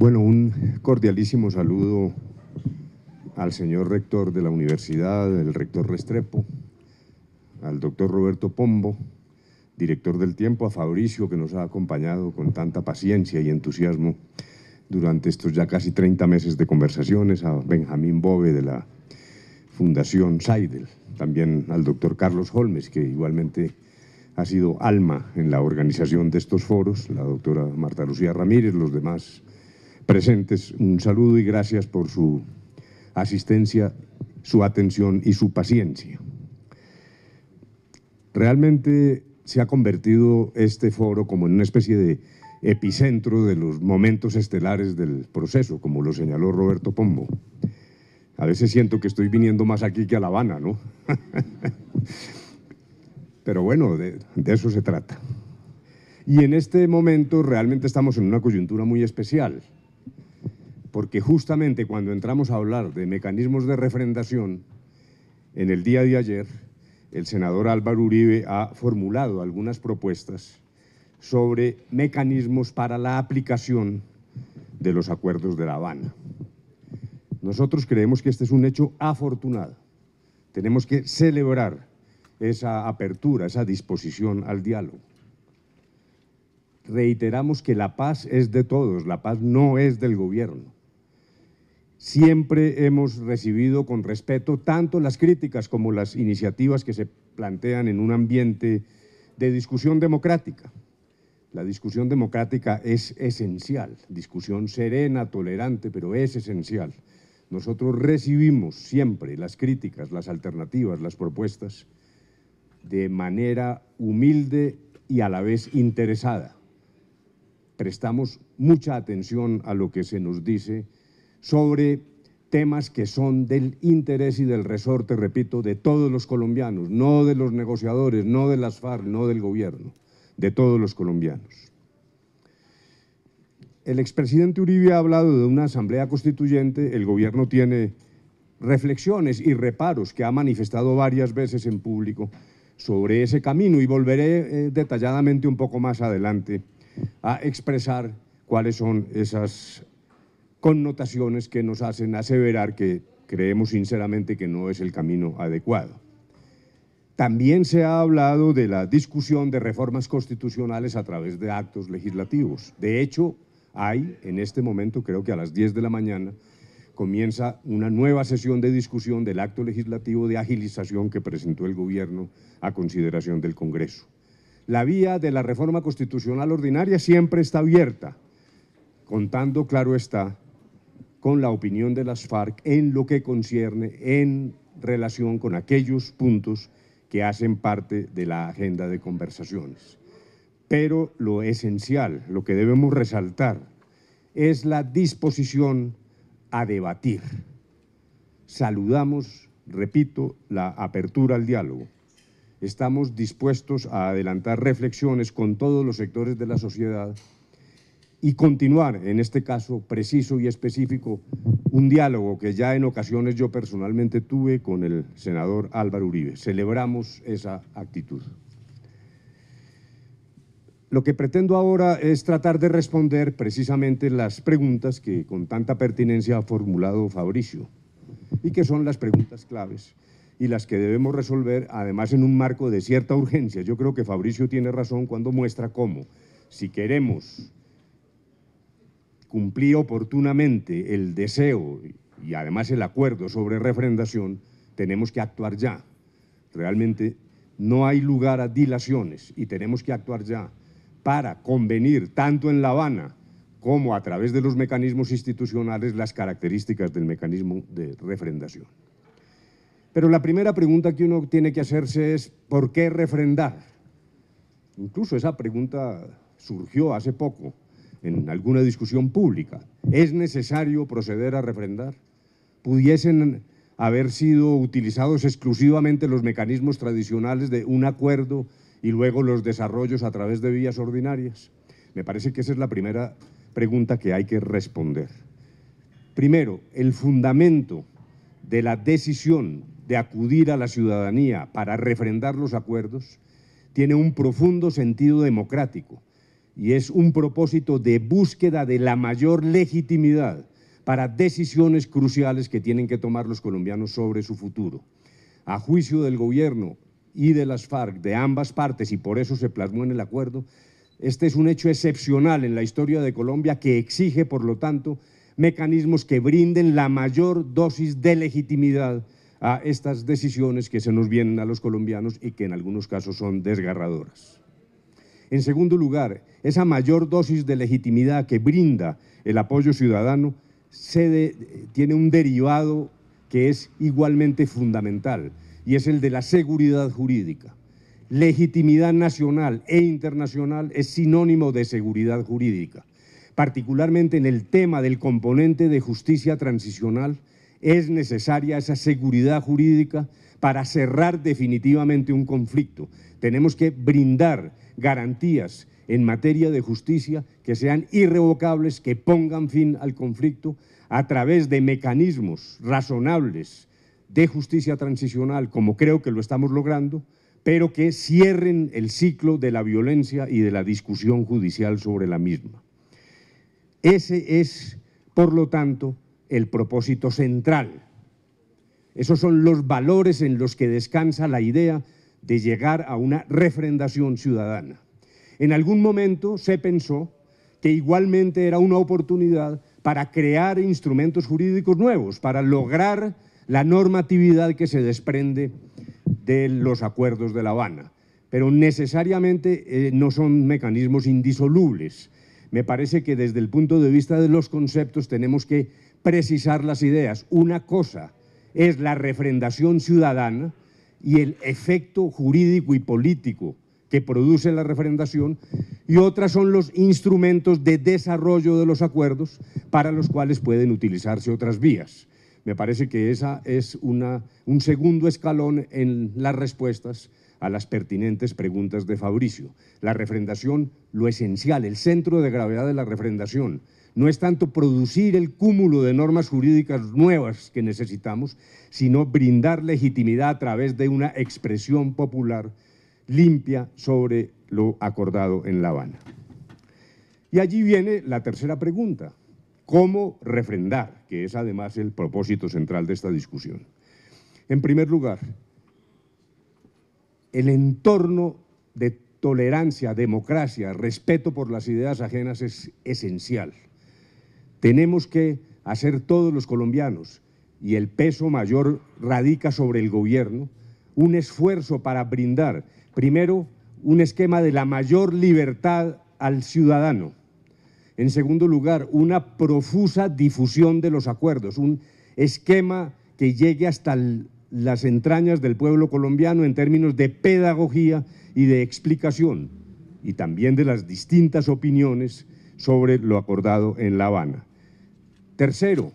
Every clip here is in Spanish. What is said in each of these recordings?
Bueno, un cordialísimo saludo al señor rector de la universidad, el rector Restrepo, al doctor Roberto Pombo, director del tiempo, a Fabricio, que nos ha acompañado con tanta paciencia y entusiasmo durante estos ya casi 30 meses de conversaciones, a Benjamín Bove de la Fundación Seidel, también al doctor Carlos Holmes, que igualmente ha sido alma en la organización de estos foros, la doctora Marta Lucía Ramírez, los demás presentes, un saludo y gracias por su asistencia, su atención y su paciencia. Realmente se ha convertido este foro como en una especie de epicentro de los momentos estelares del proceso, como lo señaló Roberto Pombo. A veces siento que estoy viniendo más aquí que a La Habana, ¿no? Pero bueno, de, eso se trata. Y en este momento realmente estamos en una coyuntura muy especial porque justamente cuando entramos a hablar de mecanismos de refrendación, en el día de ayer el senador Álvaro Uribe ha formulado algunas propuestas sobre mecanismos para la aplicación de los acuerdos de La Habana. Nosotros creemos que este es un hecho afortunado. Tenemos que celebrar esa apertura, esa disposición al diálogo. Reiteramos que la paz es de todos, la paz no es del gobierno. Siempre hemos recibido con respeto tanto las críticas como las iniciativas que se plantean en un ambiente de discusión democrática. La discusión democrática es esencial, discusión serena, tolerante, pero es esencial. Nosotros recibimos siempre las críticas, las alternativas, las propuestas de manera humilde y a la vez interesada. Prestamos mucha atención a lo que se nos dice sobre temas que son del interés y del resorte, repito, de todos los colombianos, no de los negociadores, no de las FARC, no del gobierno, de todos los colombianos. El expresidente Uribe ha hablado de una asamblea constituyente, el gobierno tiene reflexiones y reparos que ha manifestado varias veces en público sobre ese camino y volveré eh, detalladamente un poco más adelante a expresar cuáles son esas connotaciones que nos hacen aseverar que creemos sinceramente que no es el camino adecuado. También se ha hablado de la discusión de reformas constitucionales a través de actos legislativos. De hecho, hay en este momento, creo que a las 10 de la mañana, comienza una nueva sesión de discusión del acto legislativo de agilización que presentó el gobierno a consideración del Congreso. La vía de la reforma constitucional ordinaria siempre está abierta, contando, claro está, con la opinión de las FARC en lo que concierne en relación con aquellos puntos que hacen parte de la agenda de conversaciones. Pero lo esencial, lo que debemos resaltar, es la disposición a debatir. Saludamos, repito, la apertura al diálogo. Estamos dispuestos a adelantar reflexiones con todos los sectores de la sociedad y continuar, en este caso preciso y específico, un diálogo que ya en ocasiones yo personalmente tuve con el senador Álvaro Uribe. Celebramos esa actitud. Lo que pretendo ahora es tratar de responder precisamente las preguntas que con tanta pertinencia ha formulado Fabricio y que son las preguntas claves y las que debemos resolver además en un marco de cierta urgencia. Yo creo que Fabricio tiene razón cuando muestra cómo, si queremos cumplía oportunamente el deseo y además el acuerdo sobre refrendación, tenemos que actuar ya. Realmente no hay lugar a dilaciones y tenemos que actuar ya para convenir tanto en La Habana como a través de los mecanismos institucionales las características del mecanismo de refrendación. Pero la primera pregunta que uno tiene que hacerse es ¿por qué refrendar? Incluso esa pregunta surgió hace poco en alguna discusión pública. ¿Es necesario proceder a refrendar? ¿Pudiesen haber sido utilizados exclusivamente los mecanismos tradicionales de un acuerdo y luego los desarrollos a través de vías ordinarias? Me parece que esa es la primera pregunta que hay que responder. Primero, el fundamento de la decisión de acudir a la ciudadanía para refrendar los acuerdos tiene un profundo sentido democrático y es un propósito de búsqueda de la mayor legitimidad para decisiones cruciales que tienen que tomar los colombianos sobre su futuro. A juicio del gobierno y de las FARC, de ambas partes, y por eso se plasmó en el acuerdo, este es un hecho excepcional en la historia de Colombia que exige, por lo tanto, mecanismos que brinden la mayor dosis de legitimidad a estas decisiones que se nos vienen a los colombianos y que en algunos casos son desgarradoras. En segundo lugar, esa mayor dosis de legitimidad que brinda el apoyo ciudadano tiene un derivado que es igualmente fundamental y es el de la seguridad jurídica. Legitimidad nacional e internacional es sinónimo de seguridad jurídica. Particularmente en el tema del componente de justicia transicional, es necesaria esa seguridad jurídica para cerrar definitivamente un conflicto. Tenemos que brindar garantías en materia de justicia que sean irrevocables, que pongan fin al conflicto a través de mecanismos razonables de justicia transicional, como creo que lo estamos logrando, pero que cierren el ciclo de la violencia y de la discusión judicial sobre la misma. Ese es, por lo tanto, el propósito central. Esos son los valores en los que descansa la idea de llegar a una refrendación ciudadana. En algún momento se pensó que igualmente era una oportunidad para crear instrumentos jurídicos nuevos, para lograr la normatividad que se desprende de los acuerdos de La Habana. Pero necesariamente eh, no son mecanismos indisolubles. Me parece que desde el punto de vista de los conceptos tenemos que precisar las ideas. Una cosa es la refrendación ciudadana, y el efecto jurídico y político que produce la refrendación, y otras son los instrumentos de desarrollo de los acuerdos para los cuales pueden utilizarse otras vías. Me parece que esa es un segundo escalón en las respuestas a las pertinentes preguntas de Fabricio. La refrendación, lo esencial, el centro de gravedad de la refrendación, no es tanto producir el cúmulo de normas jurídicas nuevas que necesitamos, sino brindar legitimidad a través de una expresión popular limpia sobre lo acordado en La Habana. Y allí viene la tercera pregunta, ¿cómo refrendar? Que es además el propósito central de esta discusión. En primer lugar, el entorno de tolerancia, democracia, respeto por las ideas ajenas es esencial. Tenemos que hacer todos los colombianos, y el peso mayor radica sobre el gobierno, un esfuerzo para brindar, primero, un esquema de la mayor libertad al ciudadano. En segundo lugar, una profusa difusión de los acuerdos, un esquema que llegue hasta las entrañas del pueblo colombiano en términos de pedagogía y de explicación, y también de las distintas opiniones sobre lo acordado en La Habana. Tercero,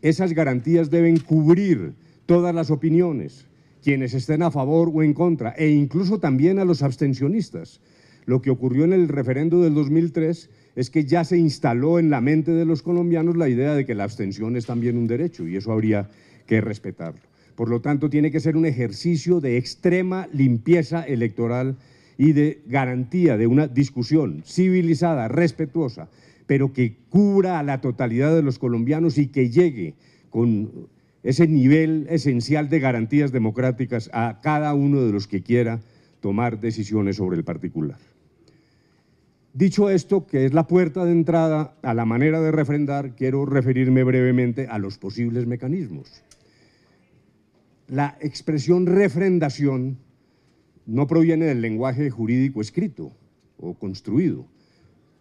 esas garantías deben cubrir todas las opiniones, quienes estén a favor o en contra, e incluso también a los abstencionistas. Lo que ocurrió en el referendo del 2003 es que ya se instaló en la mente de los colombianos la idea de que la abstención es también un derecho y eso habría que respetarlo. Por lo tanto, tiene que ser un ejercicio de extrema limpieza electoral y de garantía de una discusión civilizada, respetuosa, pero que cubra a la totalidad de los colombianos y que llegue con ese nivel esencial de garantías democráticas a cada uno de los que quiera tomar decisiones sobre el particular. Dicho esto, que es la puerta de entrada a la manera de refrendar, quiero referirme brevemente a los posibles mecanismos. La expresión refrendación no proviene del lenguaje jurídico escrito o construido,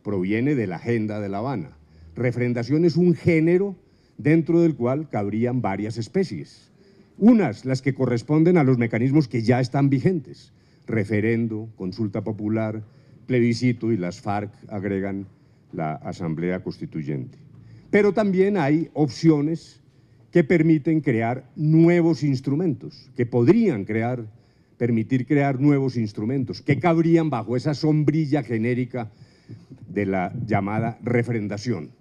proviene de la Agenda de La Habana. Refrendación es un género dentro del cual cabrían varias especies. Unas las que corresponden a los mecanismos que ya están vigentes, referendo, consulta popular, plebiscito y las FARC agregan la Asamblea Constituyente. Pero también hay opciones que permiten crear nuevos instrumentos, que podrían crear, permitir crear nuevos instrumentos, que cabrían bajo esa sombrilla genérica de la llamada refrendación.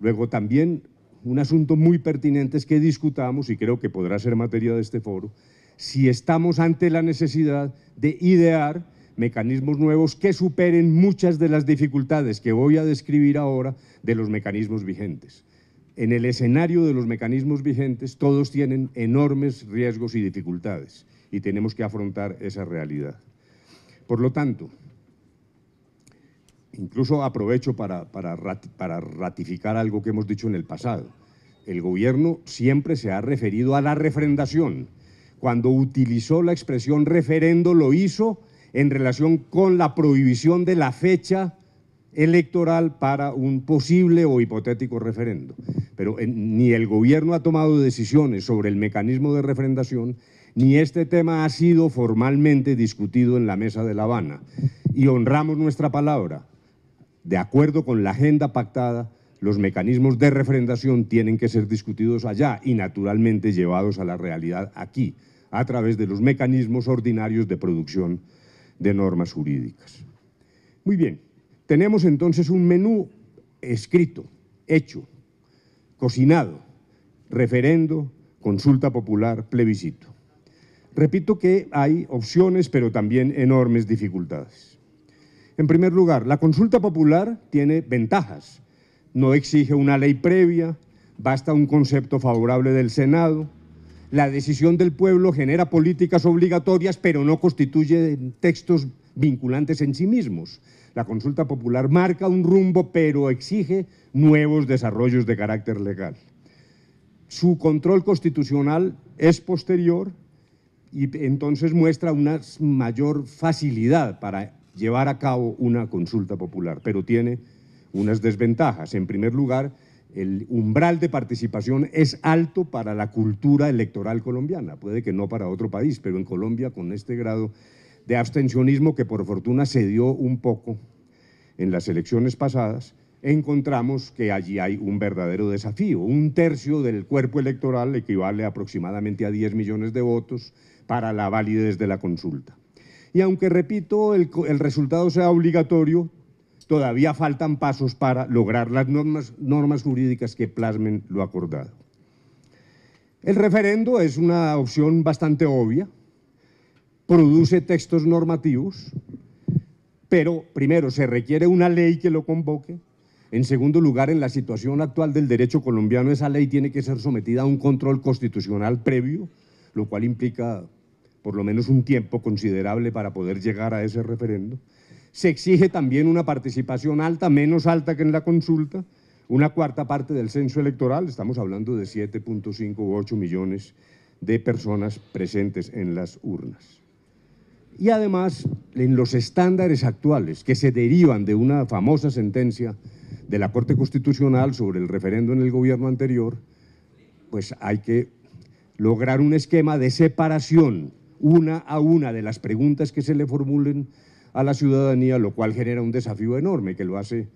Luego también un asunto muy pertinente es que discutamos, y creo que podrá ser materia de este foro, si estamos ante la necesidad de idear mecanismos nuevos que superen muchas de las dificultades que voy a describir ahora de los mecanismos vigentes. En el escenario de los mecanismos vigentes todos tienen enormes riesgos y dificultades y tenemos que afrontar esa realidad. Por lo tanto, incluso aprovecho para, ratificar algo que hemos dicho en el pasado. El gobierno siempre se ha referido a la refrendación. Cuando utilizó la expresión referendo lo hizo en relación con la prohibición de la fecha electoral para un posible o hipotético referendo. Pero eh, ni el gobierno ha tomado decisiones sobre el mecanismo de refrendación, ni este tema ha sido formalmente discutido en la mesa de La Habana. Y honramos nuestra palabra de acuerdo con la agenda pactada, los mecanismos de refrendación tienen que ser discutidos allá y naturalmente llevados a la realidad aquí, a través de los mecanismos ordinarios de producción de normas jurídicas. Muy bien, tenemos entonces un menú escrito, hecho, cocinado, referendo, consulta popular, plebiscito. Repito que hay opciones, pero también enormes dificultades. En primer lugar, la consulta popular tiene ventajas. No exige una ley previa, basta un concepto favorable del Senado. La decisión del pueblo genera políticas obligatorias, pero no constituye textos vinculantes en sí mismos. La consulta popular marca un rumbo, pero exige nuevos desarrollos de carácter legal. Su control constitucional es posterior y entonces muestra una mayor facilidad para llevar a cabo una consulta popular, pero tiene unas desventajas. En primer lugar, el umbral de participación es alto para la cultura electoral colombiana, puede que no para otro país, pero en Colombia con este grado de abstencionismo que por fortuna se dio un poco en las elecciones pasadas, encontramos que allí hay un verdadero desafío. Un tercio del cuerpo electoral equivale aproximadamente a 10 millones de votos para la validez de la consulta. Y aunque, repito, el, resultado sea obligatorio, todavía faltan pasos para lograr las normas, normas jurídicas que plasmen lo acordado. El referendo es una opción bastante obvia, produce textos normativos, pero primero se requiere una ley que lo convoque, en segundo lugar, en la situación actual del derecho colombiano, esa ley tiene que ser sometida a un control constitucional previo, lo cual implica por lo menos un tiempo considerable para poder llegar a ese referendo. Se exige también una participación alta, menos alta que en la consulta, una cuarta parte del censo electoral, estamos hablando de 7.5 u 8 millones de personas presentes en las urnas. Y además, en los estándares actuales que se derivan de una famosa sentencia de la Corte Constitucional sobre el referendo en el gobierno anterior, pues hay que lograr un esquema de separación una a una de las preguntas que se le formulen a la ciudadanía, lo cual genera un desafío enorme que lo hace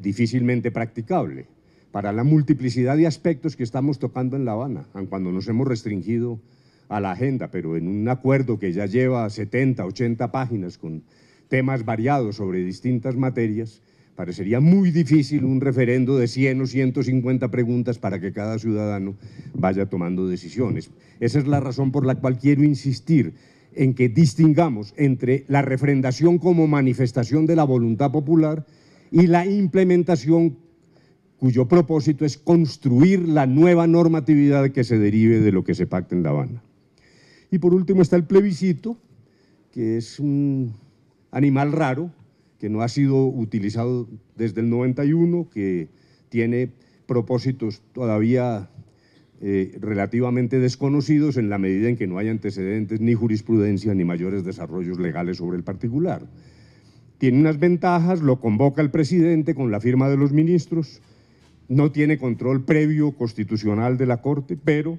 difícilmente practicable para la multiplicidad de aspectos que estamos tocando en La Habana, aun cuando nos hemos restringido a la agenda, pero en un acuerdo que ya lleva 70, 80 páginas con temas variados sobre distintas materias, Parecería muy difícil un referendo de 100 o 150 preguntas para que cada ciudadano vaya tomando decisiones. Esa es la razón por la cual quiero insistir en que distingamos entre la refrendación como manifestación de la voluntad popular y la implementación cuyo propósito es construir la nueva normatividad que se derive de lo que se pacta en La Habana. Y por último está el plebiscito, que es un animal raro, que no ha sido utilizado desde el 91, que tiene propósitos todavía eh, relativamente desconocidos en la medida en que no hay antecedentes ni jurisprudencia ni mayores desarrollos legales sobre el particular. Tiene unas ventajas, lo convoca el presidente con la firma de los ministros, no tiene control previo constitucional de la Corte, pero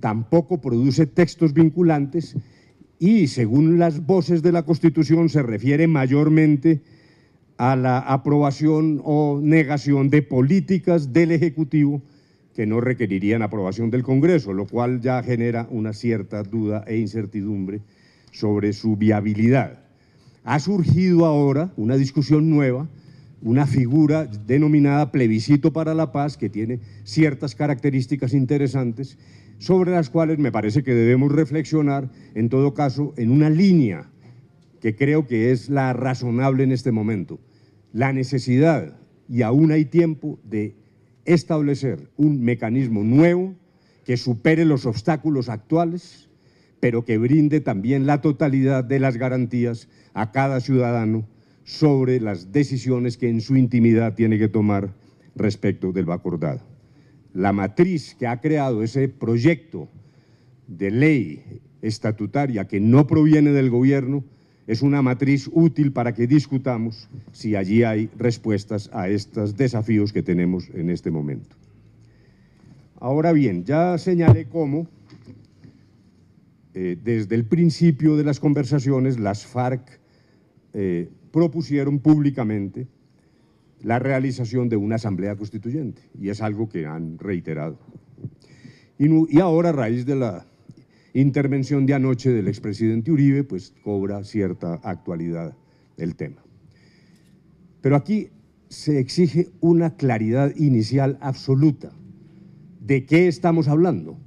tampoco produce textos vinculantes y, según las voces de la Constitución, se refiere mayormente a la aprobación o negación de políticas del Ejecutivo que no requerirían aprobación del Congreso, lo cual ya genera una cierta duda e incertidumbre sobre su viabilidad. Ha surgido ahora una discusión nueva una figura denominada plebiscito para la paz que tiene ciertas características interesantes sobre las cuales me parece que debemos reflexionar, en todo caso, en una línea que creo que es la razonable en este momento. La necesidad, y aún hay tiempo, de establecer un mecanismo nuevo que supere los obstáculos actuales, pero que brinde también la totalidad de las garantías a cada ciudadano sobre las decisiones que en su intimidad tiene que tomar respecto del acordado. La matriz que ha creado ese proyecto de ley estatutaria que no proviene del gobierno es una matriz útil para que discutamos si allí hay respuestas a estos desafíos que tenemos en este momento. Ahora bien, ya señalé cómo eh, desde el principio de las conversaciones las FARC eh, propusieron públicamente la realización de una asamblea constituyente, y es algo que han reiterado. Y, ahora, a raíz de la intervención de anoche del expresidente Uribe, pues cobra cierta actualidad el tema. Pero aquí se exige una claridad inicial absoluta de qué estamos hablando,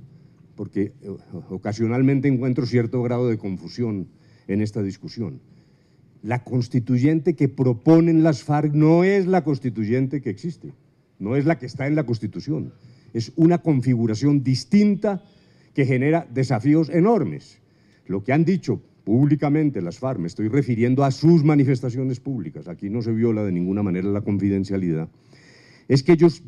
porque eh, ocasionalmente encuentro cierto grado de confusión en esta discusión. La constituyente que proponen las FARC no es la constituyente que existe, no es la que está en la Constitución. Es una configuración distinta que genera desafíos enormes. Lo que han dicho públicamente las FARC, me estoy refiriendo a sus manifestaciones públicas, aquí no se viola de ninguna manera la confidencialidad, es que ellos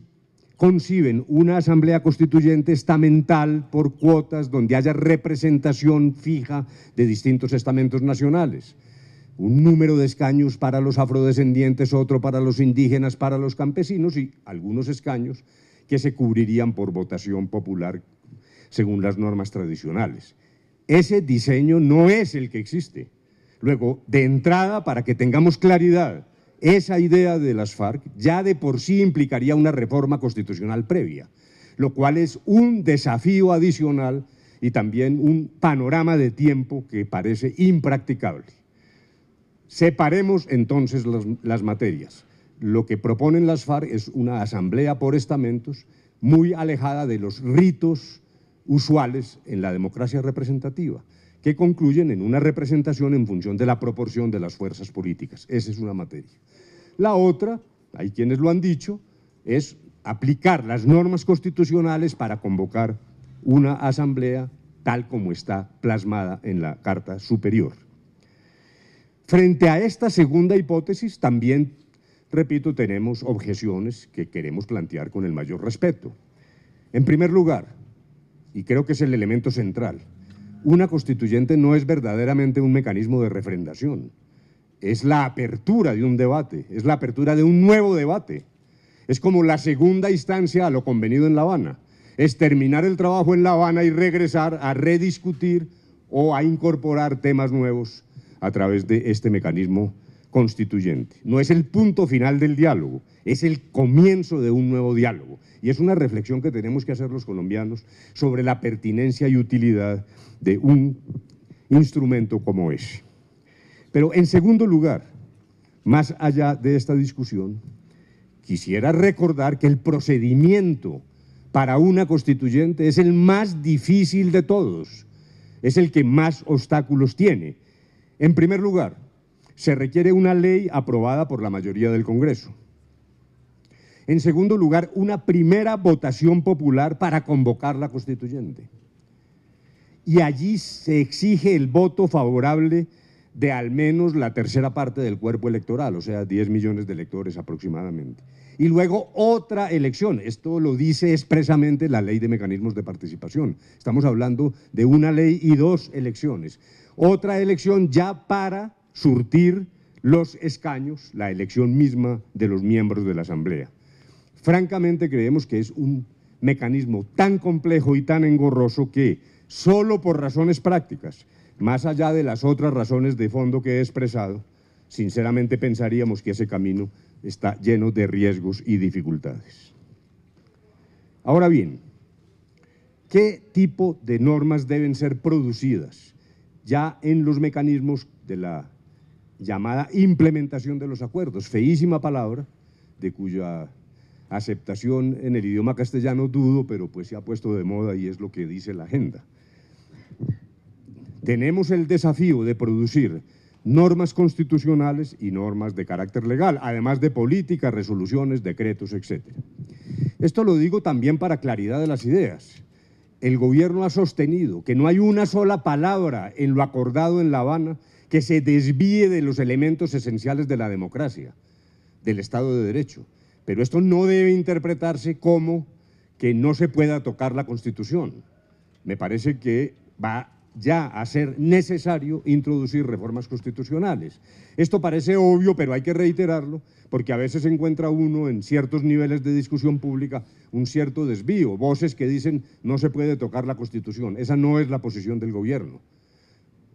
conciben una asamblea constituyente estamental por cuotas donde haya representación fija de distintos estamentos nacionales un número de escaños para los afrodescendientes, otro para los indígenas, para los campesinos y algunos escaños que se cubrirían por votación popular según las normas tradicionales. Ese diseño no es el que existe. Luego, de entrada, para que tengamos claridad, esa idea de las FARC ya de por sí implicaría una reforma constitucional previa, lo cual es un desafío adicional y también un panorama de tiempo que parece impracticable. Separemos entonces las, materias. Lo que proponen las FARC es una asamblea por estamentos muy alejada de los ritos usuales en la democracia representativa, que concluyen en una representación en función de la proporción de las fuerzas políticas. Esa es una materia. La otra, hay quienes lo han dicho, es aplicar las normas constitucionales para convocar una asamblea tal como está plasmada en la Carta Superior. Frente a esta segunda hipótesis, también, repito, tenemos objeciones que queremos plantear con el mayor respeto. En primer lugar, y creo que es el elemento central, una constituyente no es verdaderamente un mecanismo de refrendación, es la apertura de un debate, es la apertura de un nuevo debate, es como la segunda instancia a lo convenido en La Habana, es terminar el trabajo en La Habana y regresar a rediscutir o a incorporar temas nuevos a través de este mecanismo constituyente. No es el punto final del diálogo, es el comienzo de un nuevo diálogo. Y es una reflexión que tenemos que hacer los colombianos sobre la pertinencia y utilidad de un instrumento como ese. Pero en segundo lugar, más allá de esta discusión, quisiera recordar que el procedimiento para una constituyente es el más difícil de todos, es el que más obstáculos tiene en primer lugar, se requiere una ley aprobada por la mayoría del Congreso. En segundo lugar, una primera votación popular para convocar la constituyente. Y allí se exige el voto favorable de al menos la tercera parte del cuerpo electoral, o sea, 10 millones de electores aproximadamente. Y luego otra elección. Esto lo dice expresamente la ley de mecanismos de participación. Estamos hablando de una ley y dos elecciones otra elección ya para surtir los escaños, la elección misma de los miembros de la Asamblea. Francamente creemos que es un mecanismo tan complejo y tan engorroso que, solo por razones prácticas, más allá de las otras razones de fondo que he expresado, sinceramente pensaríamos que ese camino está lleno de riesgos y dificultades. Ahora bien, ¿qué tipo de normas deben ser producidas ya en los mecanismos de la llamada implementación de los acuerdos, feísima palabra, de cuya aceptación en el idioma castellano dudo, pero pues se ha puesto de moda y es lo que dice la agenda. Tenemos el desafío de producir normas constitucionales y normas de carácter legal, además de políticas, resoluciones, decretos, etc. Esto lo digo también para claridad de las ideas el gobierno ha sostenido que no hay una sola palabra en lo acordado en La Habana que se desvíe de los elementos esenciales de la democracia, del Estado de Derecho. Pero esto no debe interpretarse como que no se pueda tocar la Constitución. Me parece que va ya a ser necesario introducir reformas constitucionales. Esto parece obvio, pero hay que reiterarlo, porque a veces encuentra uno en ciertos niveles de discusión pública un cierto desvío, voces que dicen no se puede tocar la Constitución. Esa no es la posición del gobierno.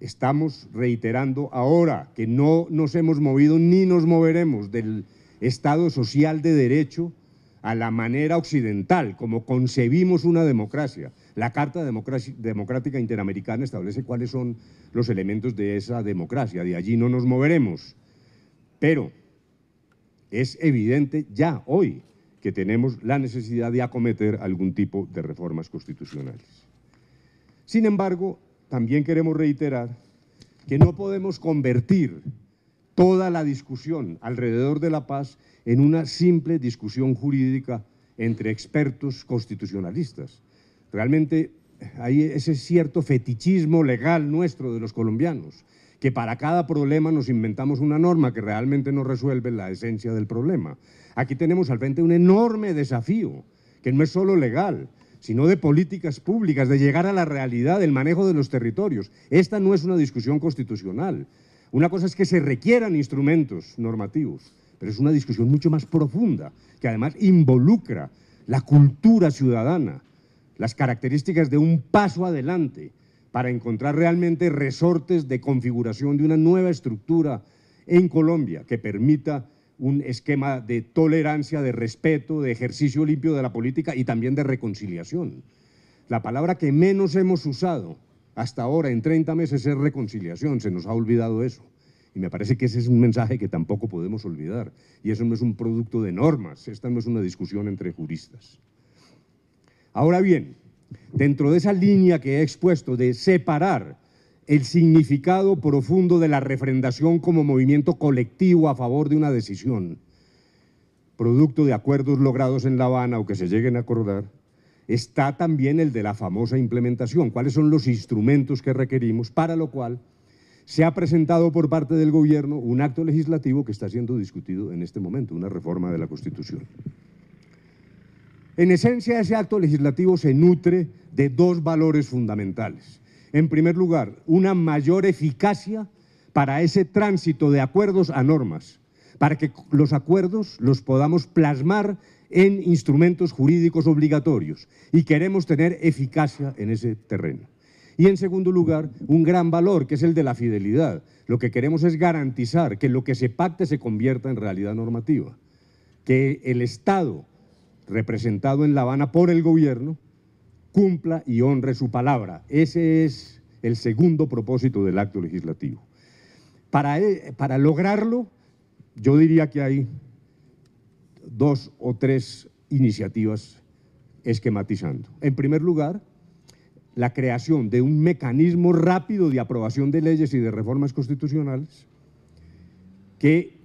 Estamos reiterando ahora que no nos hemos movido ni nos moveremos del Estado social de derecho a la manera occidental, como concebimos una democracia. La Carta Democrática Interamericana establece cuáles son los elementos de esa democracia, de allí no nos moveremos. Pero es evidente ya hoy que tenemos la necesidad de acometer algún tipo de reformas constitucionales. Sin embargo, también queremos reiterar que no podemos convertir toda la discusión alrededor de la paz en una simple discusión jurídica entre expertos constitucionalistas. Realmente hay ese cierto fetichismo legal nuestro de los colombianos, que para cada problema nos inventamos una norma que realmente no resuelve la esencia del problema. Aquí tenemos al frente un enorme desafío, que no es solo legal, sino de políticas públicas, de llegar a la realidad del manejo de los territorios. Esta no es una discusión constitucional, una cosa es que se requieran instrumentos normativos, pero es una discusión mucho más profunda, que además involucra la cultura ciudadana, las características de un paso adelante para encontrar realmente resortes de configuración de una nueva estructura en Colombia que permita un esquema de tolerancia, de respeto, de ejercicio limpio de la política y también de reconciliación. La palabra que menos hemos usado hasta ahora, en 30 meses, es reconciliación. Se nos ha olvidado eso. Y me parece que ese es un mensaje que tampoco podemos olvidar. Y eso no es un producto de normas. Esta no es una discusión entre juristas. Ahora bien, dentro de esa línea que he expuesto de separar el significado profundo de la refrendación como movimiento colectivo a favor de una decisión, producto de acuerdos logrados en La Habana o que se lleguen a acordar, está también el de la famosa implementación, cuáles son los instrumentos que requerimos, para lo cual se ha presentado por parte del gobierno un acto legislativo que está siendo discutido en este momento, una reforma de la Constitución. En esencia, ese acto legislativo se nutre de dos valores fundamentales. En primer lugar, una mayor eficacia para ese tránsito de acuerdos a normas, para que los acuerdos los podamos plasmar en instrumentos jurídicos obligatorios y queremos tener eficacia en ese terreno. Y en segundo lugar, un gran valor que es el de la fidelidad. Lo que queremos es garantizar que lo que se pacte se convierta en realidad normativa, que el Estado, representado en La Habana por el gobierno, cumpla y honre su palabra. Ese es el segundo propósito del acto legislativo. Para, e, para lograrlo, yo diría que hay dos o tres iniciativas esquematizando. En primer lugar, la creación de un mecanismo rápido de aprobación de leyes y de reformas constitucionales que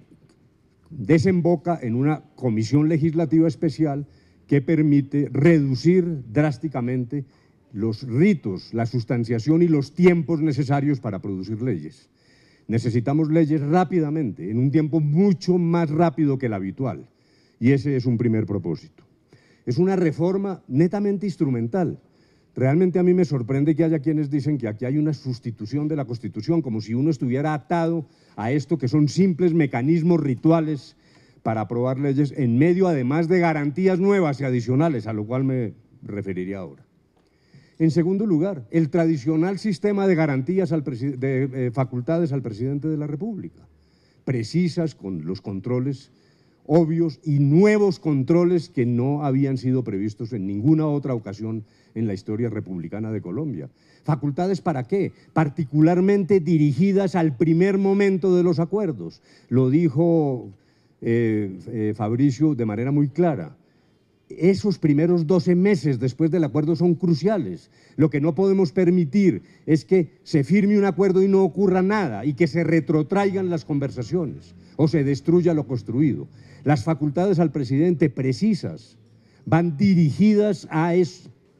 desemboca en una comisión legislativa especial que permite reducir drásticamente los ritos, la sustanciación y los tiempos necesarios para producir leyes. Necesitamos leyes rápidamente, en un tiempo mucho más rápido que el habitual. Y ese es un primer propósito. Es una reforma netamente instrumental. Realmente a mí me sorprende que haya quienes dicen que aquí hay una sustitución de la Constitución, como si uno estuviera atado a esto que son simples mecanismos rituales para aprobar leyes en medio además de garantías nuevas y adicionales, a lo cual me referiría ahora. En segundo lugar, el tradicional sistema de garantías de eh, facultades al presidente de la República, precisas con los controles obvios y nuevos controles que no habían sido previstos en ninguna otra ocasión en la historia republicana de Colombia. ¿Facultades para qué? Particularmente dirigidas al primer momento de los acuerdos. Lo dijo eh, eh, Fabricio de manera muy clara esos primeros 12 meses después del acuerdo son cruciales. Lo que no podemos permitir es que se firme un acuerdo y no ocurra nada y que se retrotraigan las conversaciones o se destruya lo construido. Las facultades al presidente precisas van dirigidas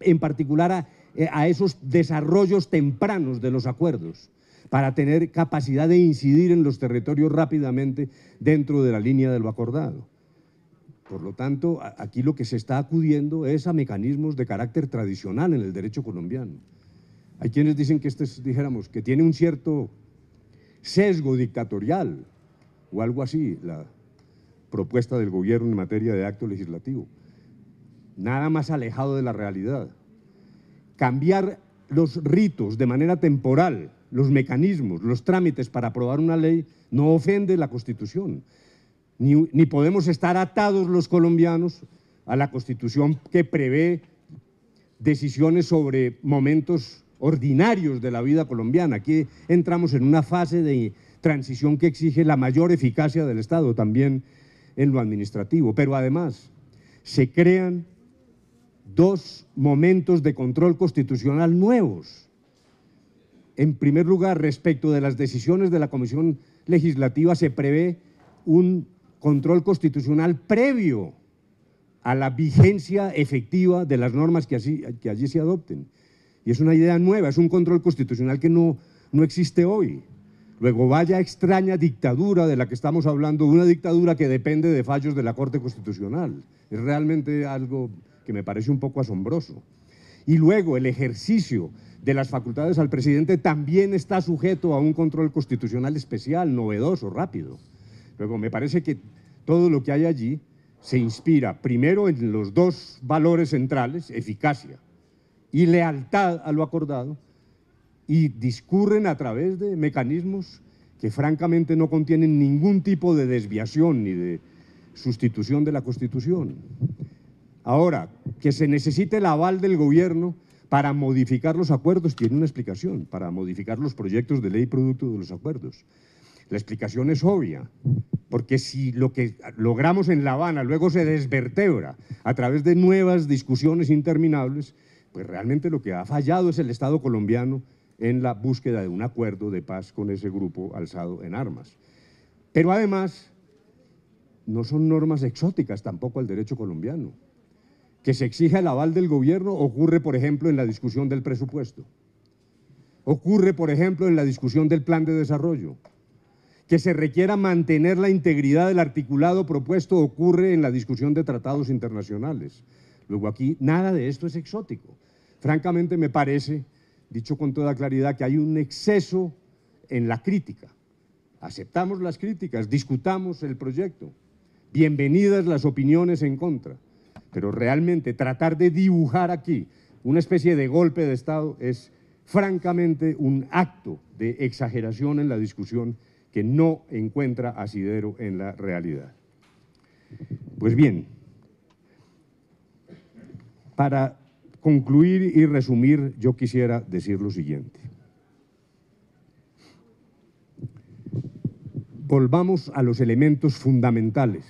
en particular eh, a esos desarrollos tempranos de los acuerdos para tener capacidad de incidir en los territorios rápidamente dentro de la línea de lo acordado. Por lo tanto, aquí lo que se está acudiendo es a mecanismos de carácter tradicional en el derecho colombiano. Hay quienes dicen que este, dijéramos, que tiene un cierto sesgo dictatorial o algo así, la propuesta del gobierno en materia de acto legislativo. Nada más alejado de la realidad. Cambiar los ritos de manera temporal, los mecanismos, los trámites para aprobar una ley, no ofende la Constitución, ni, podemos estar atados los colombianos a la Constitución que prevé decisiones sobre momentos ordinarios de la vida colombiana. Aquí entramos en una fase de transición que exige la mayor eficacia del Estado, también en lo administrativo. Pero además, se crean dos momentos de control constitucional nuevos. En primer lugar, respecto de las decisiones de la Comisión Legislativa, se prevé un control constitucional previo a la vigencia efectiva de las normas que, así, que allí se adopten. Y es una idea nueva, es un control constitucional que no, no existe hoy. Luego vaya extraña dictadura de la que estamos hablando, una dictadura que depende de fallos de la Corte Constitucional. Es realmente algo que me parece un poco asombroso. Y luego el ejercicio de las facultades al presidente también está sujeto a un control constitucional especial, novedoso, rápido. Luego me parece que todo lo que hay allí se inspira primero en los dos valores centrales, eficacia y lealtad a lo acordado, y discurren a través de mecanismos que francamente no contienen ningún tipo de desviación ni de sustitución de la Constitución. Ahora, que se necesite el aval del gobierno para modificar los acuerdos tiene una explicación, para modificar los proyectos de ley producto de los acuerdos. La explicación es obvia, porque si lo que logramos en La Habana luego se desvertebra a través de nuevas discusiones interminables, pues realmente lo que ha fallado es el Estado colombiano en la búsqueda de un acuerdo de paz con ese grupo alzado en armas. Pero además, no son normas exóticas tampoco al derecho colombiano. Que se exija el aval del gobierno ocurre, por ejemplo, en la discusión del presupuesto. Ocurre, por ejemplo, en la discusión del plan de desarrollo que se requiera mantener la integridad del articulado propuesto ocurre en la discusión de tratados internacionales. Luego aquí nada de esto es exótico. Francamente me parece, dicho con toda claridad, que hay un exceso en la crítica. Aceptamos las críticas, discutamos el proyecto, bienvenidas las opiniones en contra, pero realmente tratar de dibujar aquí una especie de golpe de Estado es francamente un acto de exageración en la discusión que no encuentra asidero en la realidad. Pues bien, para concluir y resumir, yo quisiera decir lo siguiente. Volvamos a los elementos fundamentales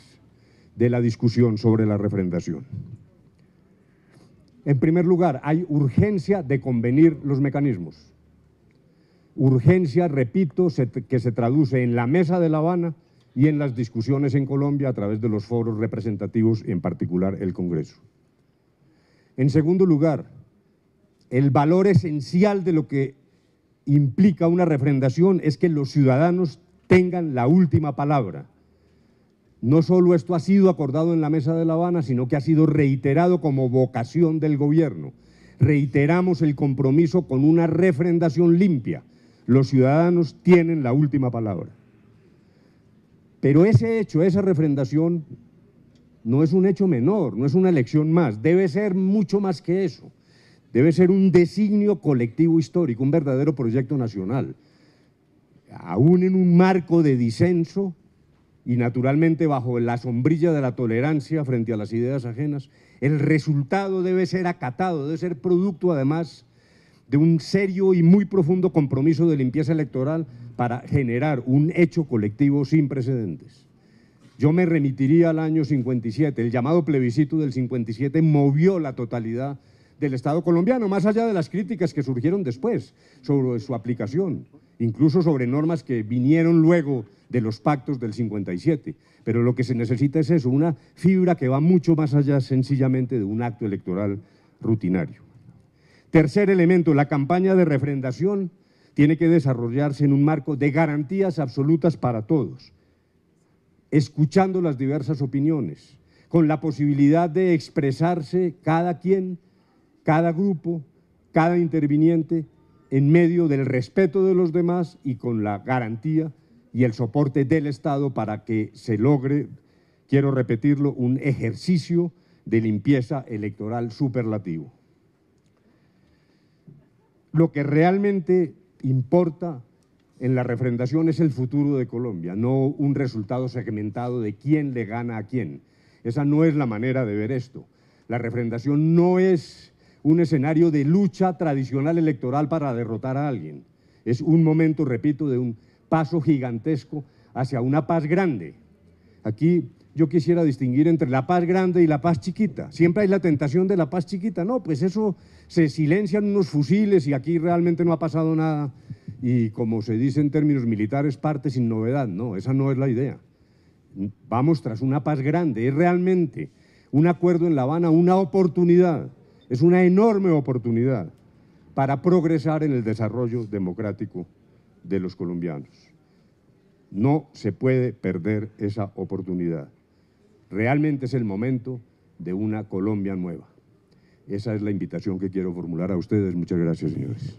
de la discusión sobre la refrendación. En primer lugar, hay urgencia de convenir los mecanismos urgencia, repito, que se traduce en la mesa de La Habana y en las discusiones en Colombia a través de los foros representativos, en particular el Congreso. En segundo lugar, el valor esencial de lo que implica una refrendación es que los ciudadanos tengan la última palabra. No solo esto ha sido acordado en la Mesa de La Habana, sino que ha sido reiterado como vocación del gobierno. Reiteramos el compromiso con una refrendación limpia, los ciudadanos tienen la última palabra. Pero ese hecho, esa refrendación, no es un hecho menor, no es una elección más, debe ser mucho más que eso. Debe ser un designio colectivo histórico, un verdadero proyecto nacional, aún en un marco de disenso y naturalmente bajo la sombrilla de la tolerancia frente a las ideas ajenas, el resultado debe ser acatado, debe ser producto además de un serio y muy profundo compromiso de limpieza electoral para generar un hecho colectivo sin precedentes. Yo me remitiría al año 57, el llamado plebiscito del 57 movió la totalidad del Estado colombiano, más allá de las críticas que surgieron después sobre su aplicación, incluso sobre normas que vinieron luego de los pactos del 57. Pero lo que se necesita es eso, una fibra que va mucho más allá sencillamente de un acto electoral rutinario. Tercer elemento, la campaña de refrendación tiene que desarrollarse en un marco de garantías absolutas para todos, escuchando las diversas opiniones, con la posibilidad de expresarse cada quien, cada grupo, cada interviniente, en medio del respeto de los demás y con la garantía y el soporte del Estado para que se logre, quiero repetirlo, un ejercicio de limpieza electoral superlativo. Lo que realmente importa en la refrendación es el futuro de Colombia, no un resultado segmentado de quién le gana a quién. Esa no es la manera de ver esto. La refrendación no es un escenario de lucha tradicional electoral para derrotar a alguien. Es un momento, repito, de un paso gigantesco hacia una paz grande. Aquí yo quisiera distinguir entre la paz grande y la paz chiquita. Siempre hay la tentación de la paz chiquita. No, pues eso se silencian unos fusiles y aquí realmente no ha pasado nada. Y como se dice en términos militares, parte sin novedad. No, esa no es la idea. Vamos tras una paz grande. Es realmente un acuerdo en La Habana una oportunidad. Es una enorme oportunidad para progresar en el desarrollo democrático de los colombianos. No se puede perder esa oportunidad. Realmente es el momento de una Colombia nueva. Esa es la invitación que quiero formular a ustedes. Muchas gracias, señores.